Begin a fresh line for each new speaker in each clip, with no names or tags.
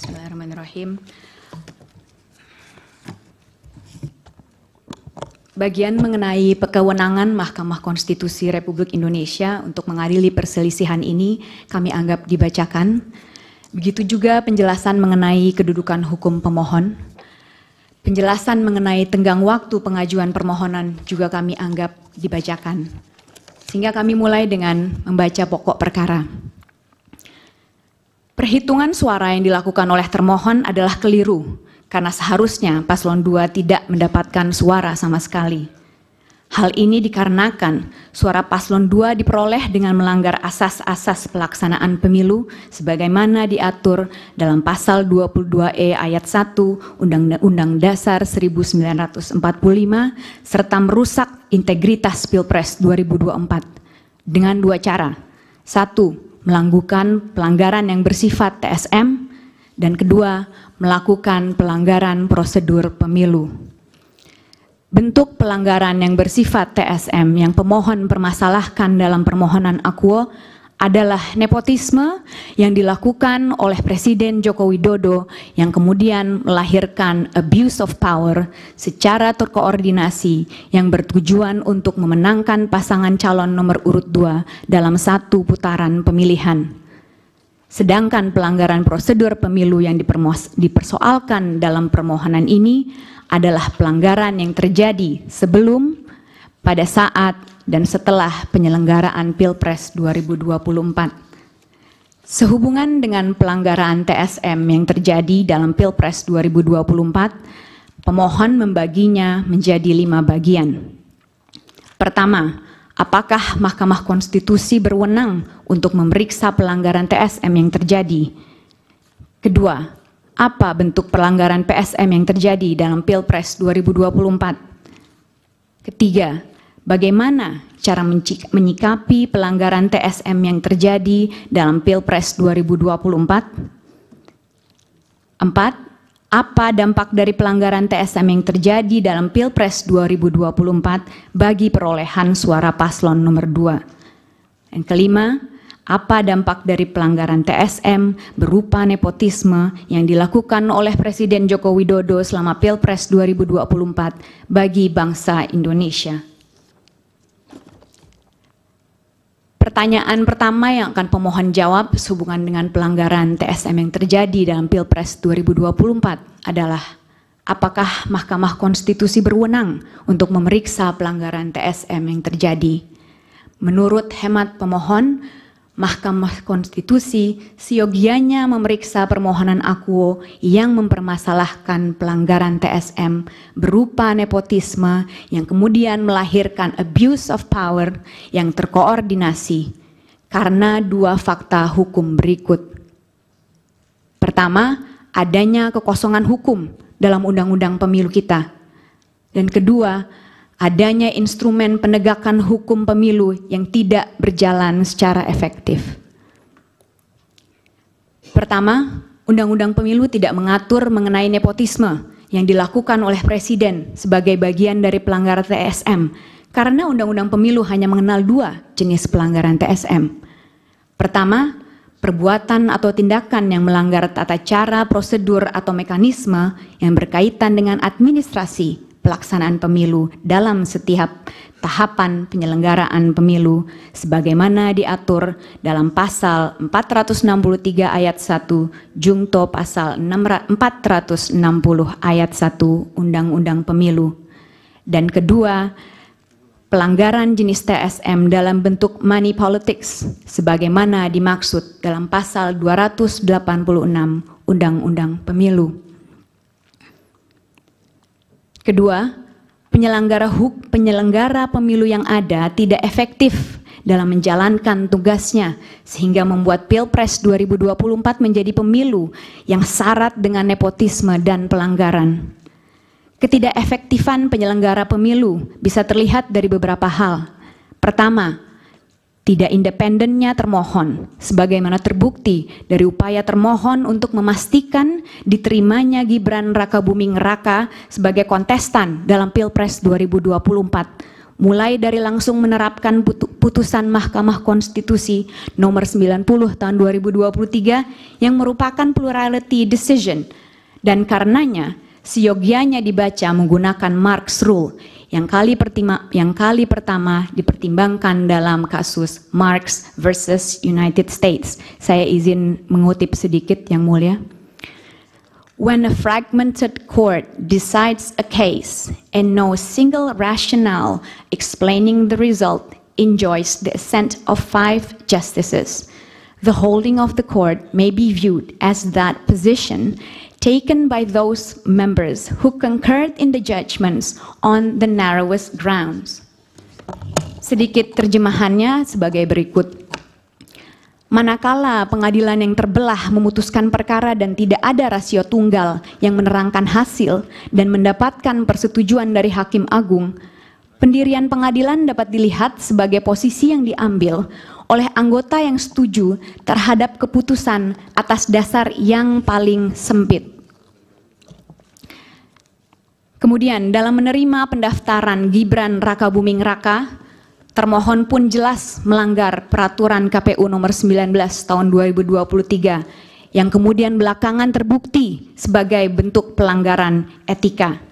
Bismillahirrahmanirrahim. Bagian mengenai kewenangan Mahkamah Konstitusi Republik Indonesia untuk mengadili perselisihan ini kami anggap dibacakan. Begitu juga penjelasan mengenai kedudukan hukum pemohon. Penjelasan mengenai tenggang waktu pengajuan permohonan juga kami anggap dibacakan. Sehingga kami mulai dengan membaca pokok perkara. Perhitungan suara yang dilakukan oleh termohon adalah keliru, karena seharusnya paslon 2 tidak mendapatkan suara sama sekali. Hal ini dikarenakan suara paslon 2 diperoleh dengan melanggar asas-asas pelaksanaan pemilu sebagaimana diatur dalam pasal 22E ayat 1 Undang-Undang Dasar 1945 serta merusak integritas Pilpres 2024 dengan dua cara. Satu, melakukan pelanggaran yang bersifat TSM, dan kedua, melakukan pelanggaran prosedur pemilu. Bentuk pelanggaran yang bersifat TSM yang pemohon permasalahkan dalam permohonan akuo adalah nepotisme yang dilakukan oleh Presiden Joko Widodo yang kemudian melahirkan abuse of power secara terkoordinasi yang bertujuan untuk memenangkan pasangan calon nomor urut dua dalam satu putaran pemilihan. Sedangkan pelanggaran prosedur pemilu yang dipersoalkan dalam permohonan ini adalah pelanggaran yang terjadi sebelum, pada saat, dan setelah penyelenggaraan Pilpres 2024. Sehubungan dengan pelanggaran TSM yang terjadi dalam Pilpres 2024, pemohon membaginya menjadi lima bagian. Pertama, apakah Mahkamah Konstitusi berwenang untuk memeriksa pelanggaran TSM yang terjadi? Kedua, apa bentuk pelanggaran PSM yang terjadi dalam Pilpres 2024? Ketiga, bagaimana cara menyikapi pelanggaran TSM yang terjadi dalam Pilpres 2024? Empat, Apa dampak dari pelanggaran TSM yang terjadi dalam Pilpres 2024 bagi perolehan suara paslon nomor 2? Yang kelima, apa dampak dari pelanggaran TSM berupa nepotisme yang dilakukan oleh Presiden Joko Widodo selama Pilpres 2024 bagi bangsa Indonesia? Pertanyaan pertama yang akan pemohon jawab sehubungan dengan pelanggaran TSM yang terjadi dalam Pilpres 2024 adalah apakah Mahkamah Konstitusi berwenang untuk memeriksa pelanggaran TSM yang terjadi? Menurut hemat pemohon, Mahkamah Konstitusi siogianya memeriksa permohonan Akuo yang mempermasalahkan pelanggaran TSM berupa nepotisme yang kemudian melahirkan abuse of power yang terkoordinasi karena dua fakta hukum berikut. Pertama, adanya kekosongan hukum dalam undang-undang pemilu kita. Dan kedua, adanya instrumen penegakan hukum pemilu yang tidak berjalan secara efektif. Pertama, Undang-Undang Pemilu tidak mengatur mengenai nepotisme yang dilakukan oleh Presiden sebagai bagian dari pelanggaran TSM, karena Undang-Undang Pemilu hanya mengenal dua jenis pelanggaran TSM. Pertama, perbuatan atau tindakan yang melanggar tata cara, prosedur, atau mekanisme yang berkaitan dengan administrasi pelaksanaan pemilu dalam setiap tahapan penyelenggaraan pemilu sebagaimana diatur dalam pasal 463 ayat 1 jungto pasal 460 ayat 1 Undang-Undang Pemilu dan kedua pelanggaran jenis TSM dalam bentuk money politics sebagaimana dimaksud dalam pasal 286 Undang-Undang Pemilu. Kedua, penyelenggara huk penyelenggara pemilu yang ada tidak efektif dalam menjalankan tugasnya sehingga membuat Pilpres 2024 menjadi pemilu yang syarat dengan nepotisme dan pelanggaran. Ketidakefektifan penyelenggara pemilu bisa terlihat dari beberapa hal. Pertama, tidak independennya termohon, sebagaimana terbukti dari upaya termohon untuk memastikan diterimanya Gibran Raka Buming Raka sebagai kontestan dalam Pilpres 2024, mulai dari langsung menerapkan putusan Mahkamah Konstitusi nomor 90 tahun 2023 yang merupakan plurality decision dan karenanya siogianya dibaca menggunakan Marx Rule yang kali, pertima, yang kali pertama dipertimbangkan dalam kasus Marx versus United States. Saya izin mengutip sedikit yang mulia. When a fragmented court decides a case and no single rationale explaining the result enjoys the assent of five justices, the holding of the court may be viewed as that position taken by those members who concurred in the judgments on the narrowest grounds. Sedikit terjemahannya sebagai berikut. Manakala pengadilan yang terbelah memutuskan perkara dan tidak ada rasio tunggal yang menerangkan hasil dan mendapatkan persetujuan dari hakim agung, pendirian pengadilan dapat dilihat sebagai posisi yang diambil oleh anggota yang setuju terhadap keputusan atas dasar yang paling sempit. Kemudian dalam menerima pendaftaran Gibran Raka Buming Raka, termohon pun jelas melanggar peraturan KPU nomor 19 tahun 2023 yang kemudian belakangan terbukti sebagai bentuk pelanggaran etika.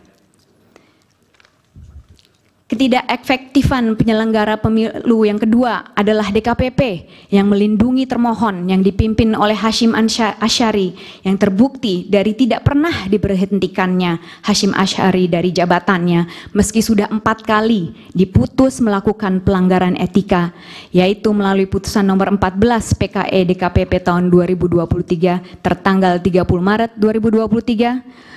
Ketidakefektifan penyelenggara pemilu yang kedua adalah DKPP yang melindungi termohon yang dipimpin oleh Hashim Ashari yang terbukti dari tidak pernah diberhentikannya Hashim Ashari dari jabatannya meski sudah empat kali diputus melakukan pelanggaran etika yaitu melalui putusan nomor 14 PKE DKPP tahun 2023 tertanggal 30 Maret 2023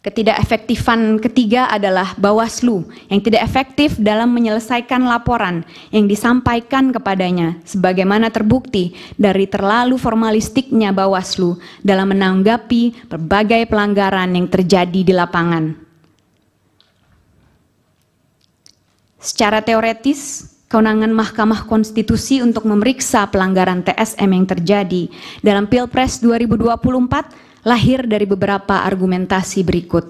Ketidakefektifan ketiga adalah Bawaslu yang tidak efektif dalam menyelesaikan laporan yang disampaikan kepadanya sebagaimana terbukti dari terlalu formalistiknya Bawaslu dalam menanggapi berbagai pelanggaran yang terjadi di lapangan. Secara teoretis, kewenangan Mahkamah Konstitusi untuk memeriksa pelanggaran TSM yang terjadi dalam Pilpres 2024 lahir dari beberapa argumentasi berikut.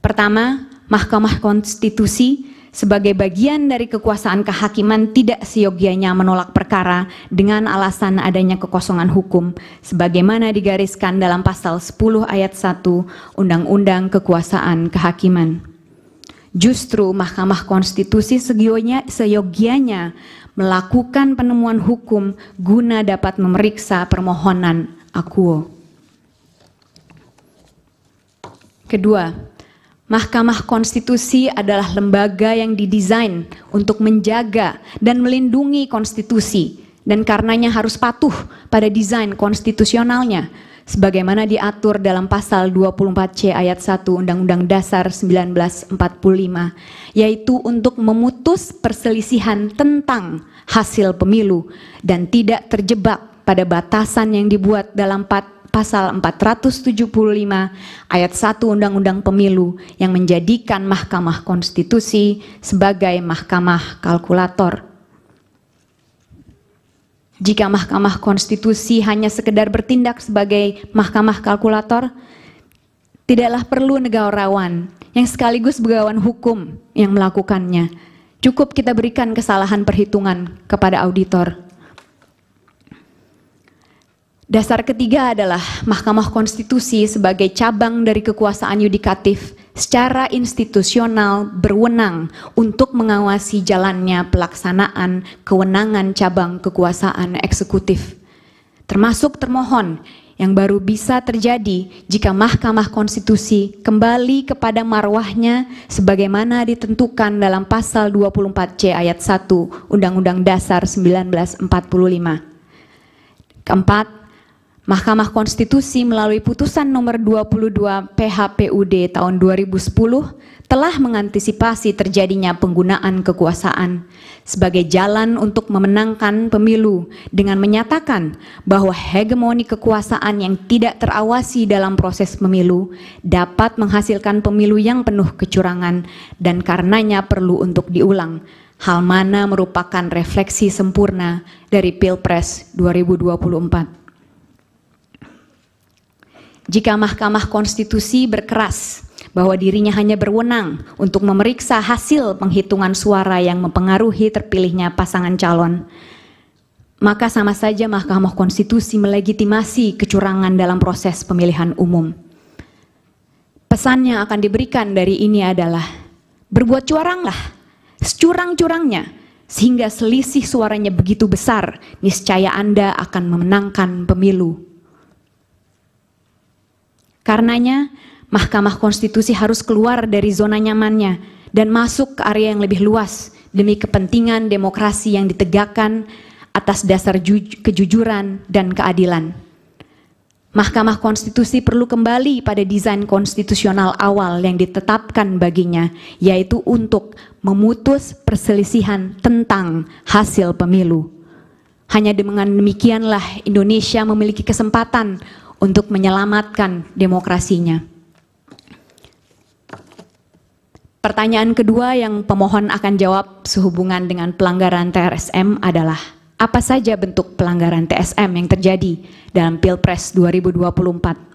Pertama, Mahkamah Konstitusi sebagai bagian dari kekuasaan kehakiman tidak seyogianya menolak perkara dengan alasan adanya kekosongan hukum sebagaimana digariskan dalam pasal 10 ayat 1 Undang-Undang Kekuasaan Kehakiman. Justru Mahkamah Konstitusi segionya, seyogianya melakukan penemuan hukum guna dapat memeriksa permohonan akuo. Kedua, Mahkamah Konstitusi adalah lembaga yang didesain untuk menjaga dan melindungi konstitusi dan karenanya harus patuh pada desain konstitusionalnya sebagaimana diatur dalam pasal 24C ayat 1 Undang-Undang Dasar 1945 yaitu untuk memutus perselisihan tentang hasil pemilu dan tidak terjebak pada batasan yang dibuat dalam pasal 475 ayat 1 Undang-Undang Pemilu yang menjadikan Mahkamah Konstitusi sebagai mahkamah kalkulator. Jika Mahkamah Konstitusi hanya sekedar bertindak sebagai mahkamah kalkulator, tidaklah perlu negarawan yang sekaligus begawan hukum yang melakukannya. Cukup kita berikan kesalahan perhitungan kepada auditor Dasar ketiga adalah Mahkamah Konstitusi sebagai cabang dari kekuasaan yudikatif secara institusional berwenang untuk mengawasi jalannya pelaksanaan kewenangan cabang kekuasaan eksekutif, termasuk termohon yang baru bisa terjadi jika Mahkamah Konstitusi kembali kepada marwahnya sebagaimana ditentukan dalam pasal 24C ayat 1 Undang-Undang Dasar 1945. Keempat, Mahkamah Konstitusi melalui putusan nomor 22 PHPUD tahun 2010 telah mengantisipasi terjadinya penggunaan kekuasaan sebagai jalan untuk memenangkan pemilu dengan menyatakan bahwa hegemoni kekuasaan yang tidak terawasi dalam proses pemilu dapat menghasilkan pemilu yang penuh kecurangan dan karenanya perlu untuk diulang hal mana merupakan refleksi sempurna dari Pilpres 2024 jika Mahkamah Konstitusi berkeras bahwa dirinya hanya berwenang untuk memeriksa hasil penghitungan suara yang mempengaruhi terpilihnya pasangan calon, maka sama saja Mahkamah Konstitusi melegitimasi kecurangan dalam proses pemilihan umum. Pesan yang akan diberikan dari ini adalah berbuat curanglah, securang-curangnya, sehingga selisih suaranya begitu besar, niscaya Anda akan memenangkan pemilu Karenanya, Mahkamah Konstitusi harus keluar dari zona nyamannya dan masuk ke area yang lebih luas demi kepentingan demokrasi yang ditegakkan atas dasar kejujuran dan keadilan. Mahkamah Konstitusi perlu kembali pada desain konstitusional awal yang ditetapkan baginya, yaitu untuk memutus perselisihan tentang hasil pemilu. Hanya dengan demikianlah Indonesia memiliki kesempatan untuk menyelamatkan demokrasinya. Pertanyaan kedua yang pemohon akan jawab sehubungan dengan pelanggaran TRSM adalah apa saja bentuk pelanggaran TSM yang terjadi dalam Pilpres 2024?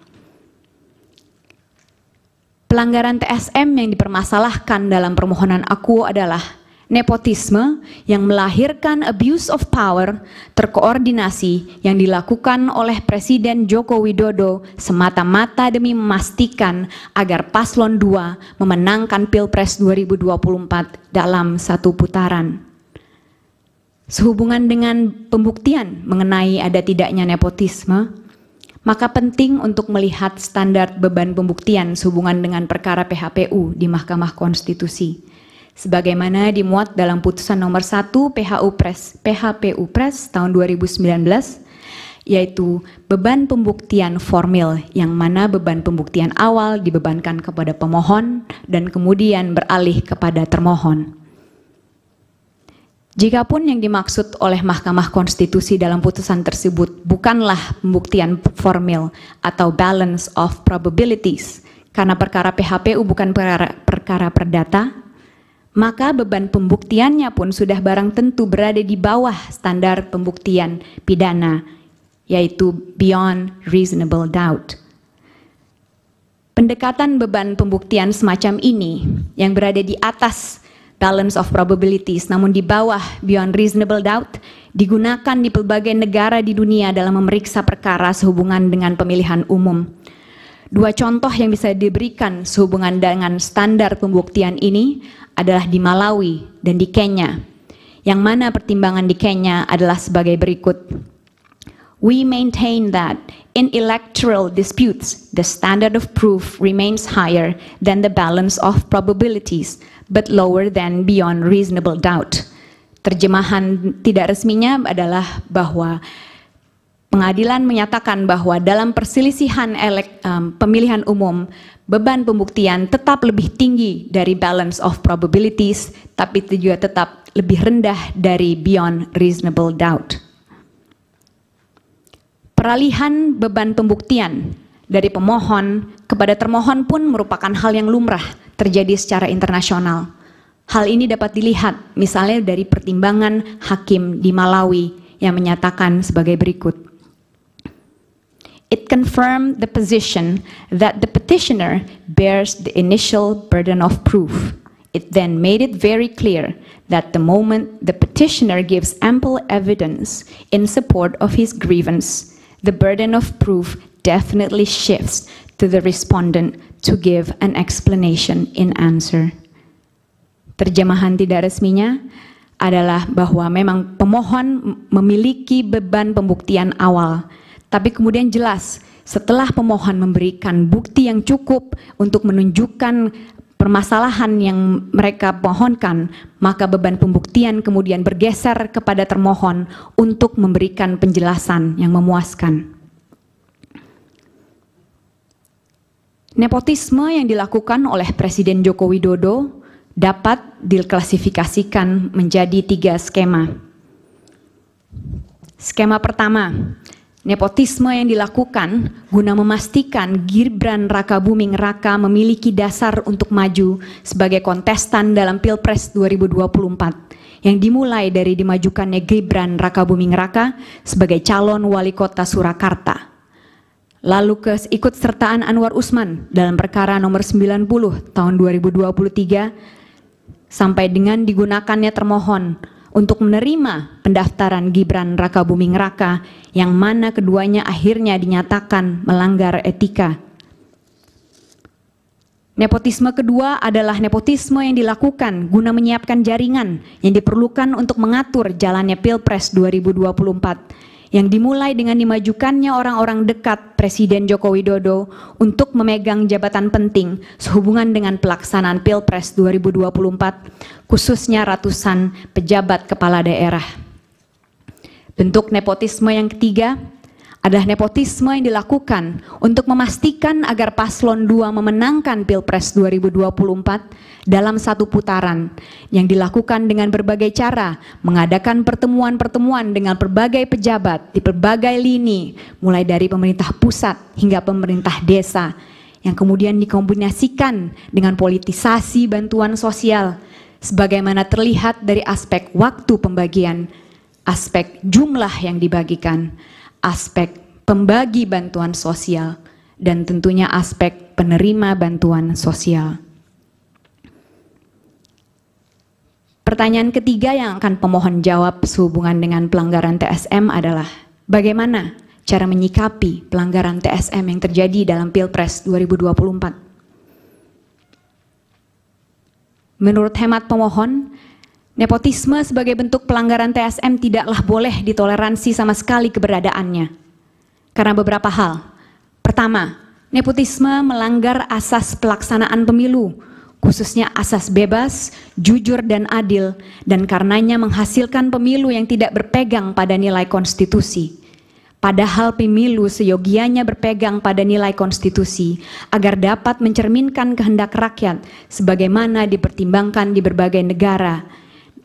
Pelanggaran TSM yang dipermasalahkan dalam permohonan aku adalah nepotisme yang melahirkan abuse of power terkoordinasi yang dilakukan oleh Presiden Joko Widodo semata-mata demi memastikan agar paslon 2 memenangkan Pilpres 2024 dalam satu putaran. Sehubungan dengan pembuktian mengenai ada tidaknya nepotisme, maka penting untuk melihat standar beban pembuktian sehubungan dengan perkara PHPU di Mahkamah Konstitusi sebagaimana dimuat dalam putusan nomor 1 PHU Pres, PHPU Pres tahun 2019 yaitu beban pembuktian formil yang mana beban pembuktian awal dibebankan kepada pemohon dan kemudian beralih kepada termohon. Jikapun yang dimaksud oleh Mahkamah Konstitusi dalam putusan tersebut bukanlah pembuktian formil atau balance of probabilities, karena perkara PHPU bukan perkara, perkara perdata, maka beban pembuktiannya pun sudah barang tentu berada di bawah standar pembuktian pidana, yaitu beyond reasonable doubt. Pendekatan beban pembuktian semacam ini yang berada di atas balance of probabilities namun di bawah beyond reasonable doubt digunakan di pelbagai negara di dunia dalam memeriksa perkara sehubungan dengan pemilihan umum. Dua contoh yang bisa diberikan sehubungan dengan standar pembuktian ini adalah di Malawi dan di Kenya, yang mana pertimbangan di Kenya adalah sebagai berikut. We maintain that in electoral disputes, the standard of proof remains higher than the balance of probabilities, but lower than beyond reasonable doubt. Terjemahan tidak resminya adalah bahwa Pengadilan menyatakan bahwa dalam perselisihan elek, um, pemilihan umum, beban pembuktian tetap lebih tinggi dari balance of probabilities, tapi itu juga tetap lebih rendah dari beyond reasonable doubt. Peralihan beban pembuktian dari pemohon kepada termohon pun merupakan hal yang lumrah terjadi secara internasional. Hal ini dapat dilihat misalnya dari pertimbangan hakim di Malawi yang menyatakan sebagai berikut. It confirmed the position that the petitioner bears the initial burden of proof. It then made it very clear that the moment the petitioner gives ample evidence in support of his grievance, the burden of proof definitely shifts to the respondent to give an explanation in answer. Terjemahan tidak resminya adalah bahwa memang pemohon memiliki beban pembuktian awal Tapi kemudian jelas, setelah pemohon memberikan bukti yang cukup untuk menunjukkan permasalahan yang mereka pohonkan, maka beban pembuktian kemudian bergeser kepada termohon untuk memberikan penjelasan yang memuaskan. Nepotisme yang dilakukan oleh Presiden Joko Widodo dapat diklasifikasikan menjadi tiga skema. Skema pertama, Nepotisme yang dilakukan guna memastikan Gibran Raka Buming Raka memiliki dasar untuk maju sebagai kontestan dalam Pilpres 2024 yang dimulai dari dimajukannya Gibran Raka Buming Raka sebagai calon wali kota Surakarta. Lalu keikut sertaan Anwar Usman dalam perkara nomor 90 tahun 2023 sampai dengan digunakannya termohon untuk menerima pendaftaran Gibran Raka Buming Raka yang mana keduanya akhirnya dinyatakan melanggar etika. Nepotisme kedua adalah nepotisme yang dilakukan guna menyiapkan jaringan yang diperlukan untuk mengatur jalannya Pilpres 2024 yang dimulai dengan dimajukannya orang-orang dekat Presiden Joko Widodo untuk memegang jabatan penting sehubungan dengan pelaksanaan Pilpres 2024, khususnya ratusan pejabat kepala daerah. Bentuk nepotisme yang ketiga adalah nepotisme yang dilakukan untuk memastikan agar paslon 2 memenangkan Pilpres 2024 dalam satu putaran yang dilakukan dengan berbagai cara, mengadakan pertemuan-pertemuan dengan berbagai pejabat di berbagai lini, mulai dari pemerintah pusat hingga pemerintah desa, yang kemudian dikombinasikan dengan politisasi bantuan sosial, sebagaimana terlihat dari aspek waktu pembagian, aspek jumlah yang dibagikan, aspek pembagi bantuan sosial, dan tentunya aspek penerima bantuan sosial. Pertanyaan ketiga yang akan pemohon jawab sehubungan dengan pelanggaran TSM adalah bagaimana cara menyikapi pelanggaran TSM yang terjadi dalam Pilpres 2024. Menurut hemat pemohon, Nepotisme sebagai bentuk pelanggaran TSM tidaklah boleh ditoleransi sama sekali keberadaannya. Karena beberapa hal. Pertama, nepotisme melanggar asas pelaksanaan pemilu, khususnya asas bebas, jujur, dan adil, dan karenanya menghasilkan pemilu yang tidak berpegang pada nilai konstitusi. Padahal pemilu seyogianya berpegang pada nilai konstitusi agar dapat mencerminkan kehendak rakyat sebagaimana dipertimbangkan di berbagai negara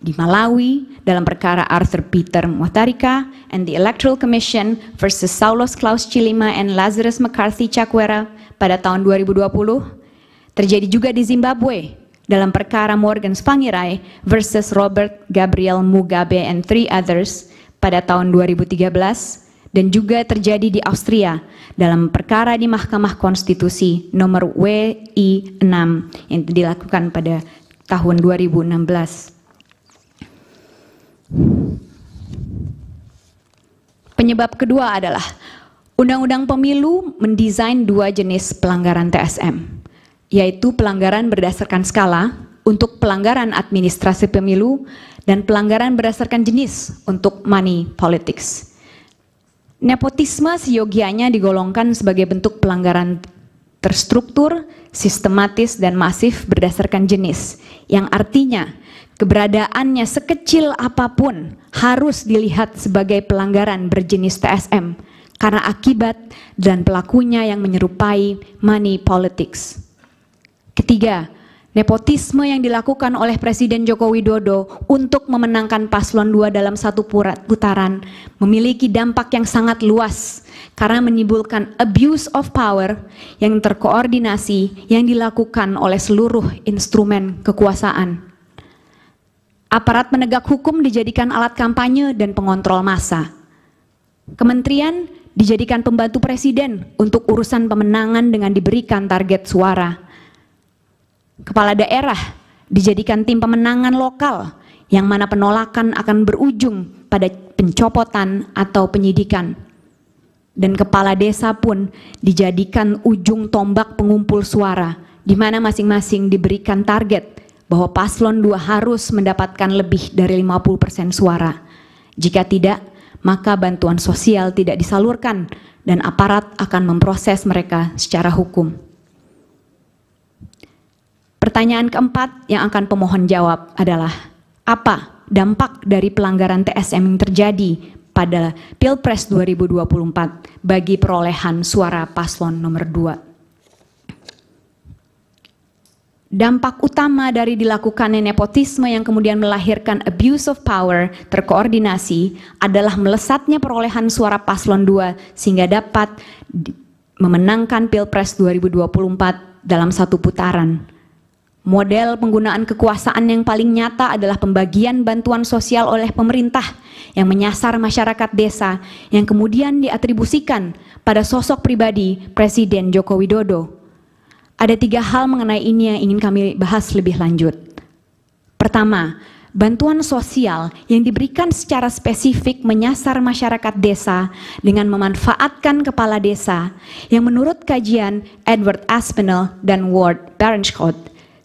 di Malawi dalam perkara Arthur Peter Muhtarika and the Electoral Commission versus Saulos Klaus Chilima and Lazarus McCarthy Chakwera pada tahun 2020 terjadi juga di Zimbabwe dalam perkara Morgan Spangirai versus Robert Gabriel Mugabe and three others pada tahun 2013 dan juga terjadi di Austria dalam perkara di Mahkamah Konstitusi nomor WI 6 yang dilakukan pada tahun 2016. Penyebab kedua adalah Undang-Undang Pemilu mendesain dua jenis pelanggaran TSM, yaitu pelanggaran berdasarkan skala untuk pelanggaran administrasi pemilu dan pelanggaran berdasarkan jenis untuk money politics. Nepotisme seyogianya digolongkan sebagai bentuk pelanggaran terstruktur, sistematis, dan masif berdasarkan jenis, yang artinya keberadaannya sekecil apapun harus dilihat sebagai pelanggaran berjenis TSM karena akibat dan pelakunya yang menyerupai money politics. Ketiga, nepotisme yang dilakukan oleh Presiden Joko Widodo untuk memenangkan paslon 2 dalam satu putaran memiliki dampak yang sangat luas karena menimbulkan abuse of power yang terkoordinasi yang dilakukan oleh seluruh instrumen kekuasaan aparat penegak hukum dijadikan alat kampanye dan pengontrol massa. Kementerian dijadikan pembantu presiden untuk urusan pemenangan dengan diberikan target suara. Kepala daerah dijadikan tim pemenangan lokal yang mana penolakan akan berujung pada pencopotan atau penyidikan. Dan kepala desa pun dijadikan ujung tombak pengumpul suara, di mana masing-masing diberikan target bahwa paslon 2 harus mendapatkan lebih dari 50% suara. Jika tidak, maka bantuan sosial tidak disalurkan dan aparat akan memproses mereka secara hukum. Pertanyaan keempat yang akan pemohon jawab adalah apa dampak dari pelanggaran TSM yang terjadi pada Pilpres 2024 bagi perolehan suara paslon nomor 2? dampak utama dari dilakukannya nepotisme yang kemudian melahirkan abuse of power terkoordinasi adalah melesatnya perolehan suara paslon 2 sehingga dapat memenangkan Pilpres 2024 dalam satu putaran. Model penggunaan kekuasaan yang paling nyata adalah pembagian bantuan sosial oleh pemerintah yang menyasar masyarakat desa yang kemudian diatribusikan pada sosok pribadi Presiden Joko Widodo ada tiga hal mengenai ini yang ingin kami bahas lebih lanjut. Pertama, bantuan sosial yang diberikan secara spesifik menyasar masyarakat desa dengan memanfaatkan kepala desa yang menurut kajian Edward Aspinall dan Ward Berenschot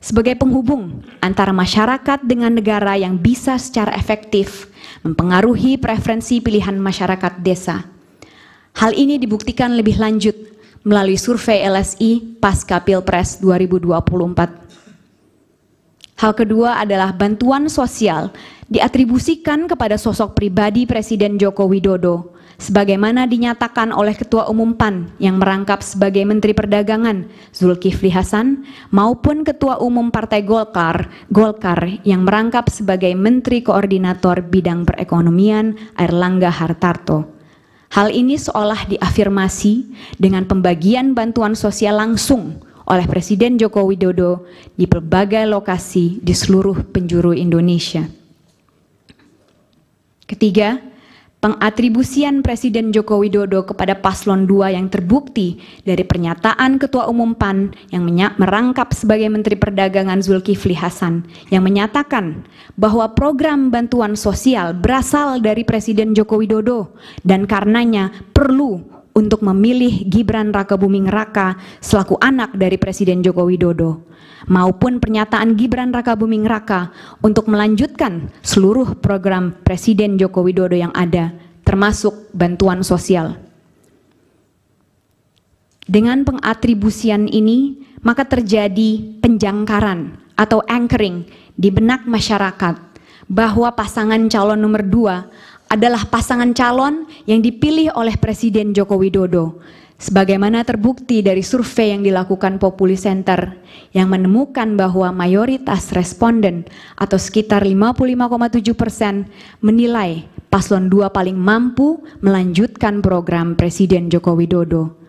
sebagai penghubung antara masyarakat dengan negara yang bisa secara efektif mempengaruhi preferensi pilihan masyarakat desa. Hal ini dibuktikan lebih lanjut melalui survei LSI pasca Pilpres 2024. Hal kedua adalah bantuan sosial diatribusikan kepada sosok pribadi Presiden Joko Widodo, sebagaimana dinyatakan oleh Ketua Umum PAN yang merangkap sebagai Menteri Perdagangan Zulkifli Hasan maupun Ketua Umum Partai Golkar, Golkar yang merangkap sebagai Menteri Koordinator Bidang Perekonomian Erlangga Hartarto. Hal ini seolah diafirmasi dengan pembagian bantuan sosial langsung oleh Presiden Joko Widodo di berbagai lokasi di seluruh penjuru Indonesia. Ketiga, pengatribusian Presiden Joko Widodo kepada Paslon 2 yang terbukti dari pernyataan Ketua Umum PAN yang merangkap sebagai Menteri Perdagangan Zulkifli Hasan yang menyatakan bahwa program bantuan sosial berasal dari Presiden Joko Widodo dan karenanya perlu untuk memilih Gibran Raka Buming Raka selaku anak dari Presiden Joko Widodo maupun pernyataan Gibran Raka Buming Raka untuk melanjutkan seluruh program Presiden Joko Widodo yang ada, termasuk bantuan sosial. Dengan pengatribusian ini, maka terjadi penjangkaran atau anchoring di benak masyarakat bahwa pasangan calon nomor dua adalah pasangan calon yang dipilih oleh Presiden Joko Widodo Sebagaimana terbukti dari survei yang dilakukan Populi Center yang menemukan bahwa mayoritas responden atau sekitar 55,7 persen menilai paslon 2 paling mampu melanjutkan program Presiden Joko Widodo.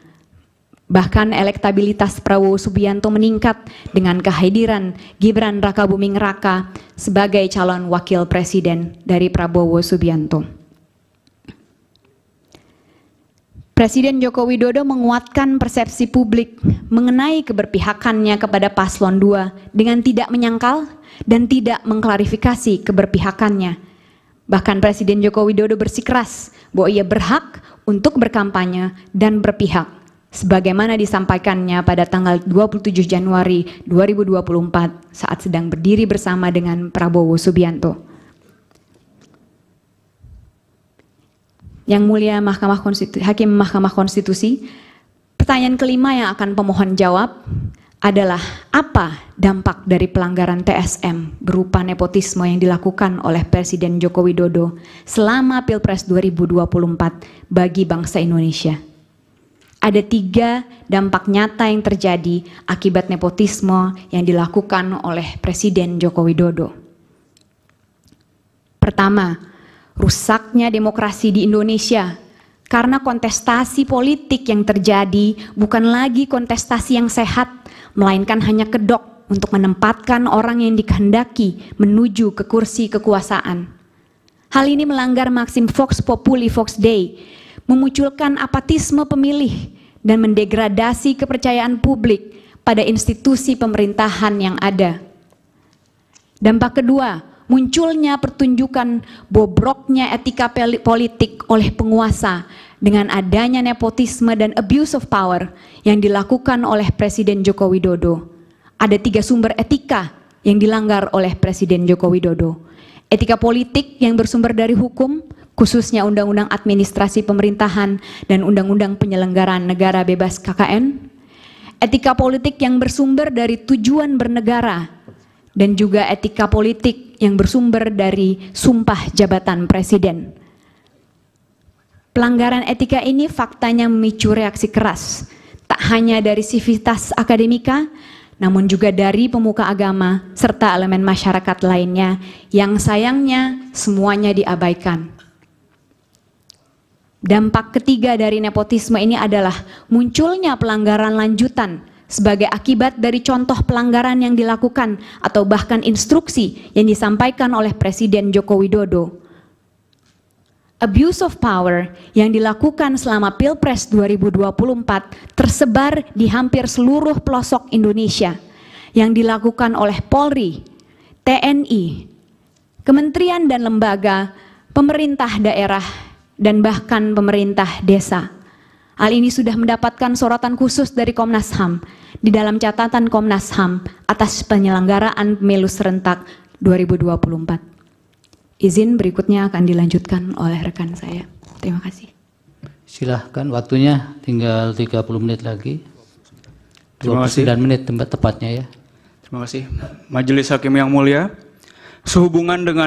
Bahkan elektabilitas Prabowo Subianto meningkat dengan kehadiran Gibran Rakabuming Raka sebagai calon wakil presiden dari Prabowo Subianto. Presiden Joko Widodo menguatkan persepsi publik mengenai keberpihakannya kepada paslon 2 dengan tidak menyangkal dan tidak mengklarifikasi keberpihakannya. Bahkan Presiden Joko Widodo bersikeras bahwa ia berhak untuk berkampanye dan berpihak sebagaimana disampaikannya pada tanggal 27 Januari 2024 saat sedang berdiri bersama dengan Prabowo Subianto. Yang Mulia Mahkamah Konstitusi, Hakim Mahkamah Konstitusi, pertanyaan kelima yang akan pemohon jawab adalah apa dampak dari pelanggaran TSM berupa nepotisme yang dilakukan oleh Presiden Joko Widodo selama Pilpres 2024 bagi bangsa Indonesia. Ada tiga dampak nyata yang terjadi akibat nepotisme yang dilakukan oleh Presiden Joko Widodo. Pertama, rusaknya demokrasi di Indonesia karena kontestasi politik yang terjadi bukan lagi kontestasi yang sehat, melainkan hanya kedok untuk menempatkan orang yang dikehendaki menuju ke kursi kekuasaan. Hal ini melanggar maksim Vox Populi Vox Day, memunculkan apatisme pemilih dan mendegradasi kepercayaan publik pada institusi pemerintahan yang ada. Dampak kedua, munculnya pertunjukan bobroknya etika politik oleh penguasa dengan adanya nepotisme dan abuse of power yang dilakukan oleh Presiden Joko Widodo. Ada tiga sumber etika yang dilanggar oleh Presiden Joko Widodo. Etika politik yang bersumber dari hukum, khususnya Undang-Undang Administrasi Pemerintahan dan Undang-Undang Penyelenggaraan Negara Bebas KKN. Etika politik yang bersumber dari tujuan bernegara dan juga etika politik yang bersumber dari sumpah jabatan presiden. Pelanggaran etika ini faktanya memicu reaksi keras, tak hanya dari sivitas akademika, namun juga dari pemuka agama serta elemen masyarakat lainnya yang sayangnya semuanya diabaikan. Dampak ketiga dari nepotisme ini adalah munculnya pelanggaran lanjutan sebagai akibat dari contoh pelanggaran yang dilakukan atau bahkan instruksi yang disampaikan oleh Presiden Joko Widodo. Abuse of power yang dilakukan selama Pilpres 2024 tersebar di hampir seluruh pelosok Indonesia yang dilakukan oleh Polri, TNI, kementerian dan lembaga, pemerintah daerah, dan bahkan pemerintah desa. Hal ini sudah mendapatkan sorotan khusus dari Komnas HAM di dalam catatan Komnas HAM atas penyelenggaraan pemilu serentak 2024. Izin berikutnya akan dilanjutkan oleh rekan saya. Terima kasih. Silahkan waktunya tinggal 30 menit lagi. Terima kasih. 29 menit tempat tepatnya ya. Terima kasih. Majelis Hakim yang mulia, sehubungan dengan